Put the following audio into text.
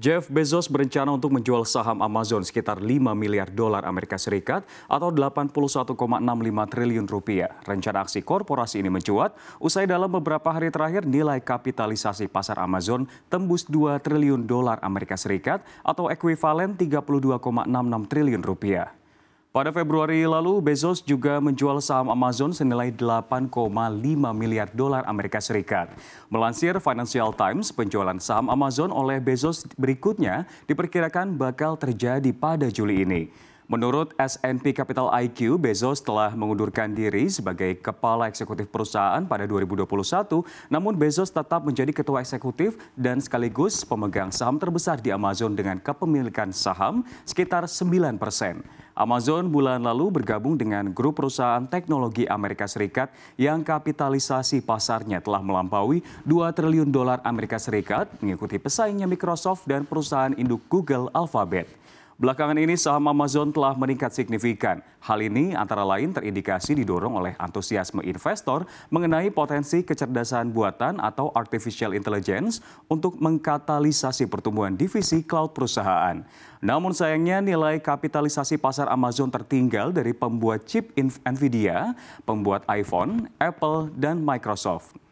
Jeff Bezos berencana untuk menjual saham Amazon sekitar 5 miliar dolar Amerika Serikat atau 81,65 triliun rupiah. Rencana aksi korporasi ini mencuat usai dalam beberapa hari terakhir nilai kapitalisasi pasar Amazon tembus 2 triliun dolar Amerika Serikat atau ekuivalen 32,66 triliun rupiah. Pada Februari lalu, Bezos juga menjual saham Amazon senilai 8,5 miliar dolar Amerika Serikat. Melansir Financial Times, penjualan saham Amazon oleh Bezos berikutnya diperkirakan bakal terjadi pada Juli ini. Menurut S&P Capital IQ, Bezos telah mengundurkan diri sebagai kepala eksekutif perusahaan pada 2021, namun Bezos tetap menjadi ketua eksekutif dan sekaligus pemegang saham terbesar di Amazon dengan kepemilikan saham sekitar 9 persen. Amazon bulan lalu bergabung dengan grup perusahaan teknologi Amerika Serikat yang kapitalisasi pasarnya telah melampaui 2 triliun dolar Amerika Serikat mengikuti pesaingnya Microsoft dan perusahaan induk Google Alphabet. Belakangan ini saham Amazon telah meningkat signifikan. Hal ini antara lain terindikasi didorong oleh antusiasme investor mengenai potensi kecerdasan buatan atau artificial intelligence untuk mengkatalisasi pertumbuhan divisi cloud perusahaan. Namun sayangnya nilai kapitalisasi pasar Amazon tertinggal dari pembuat chip Nvidia, pembuat iPhone, Apple, dan Microsoft.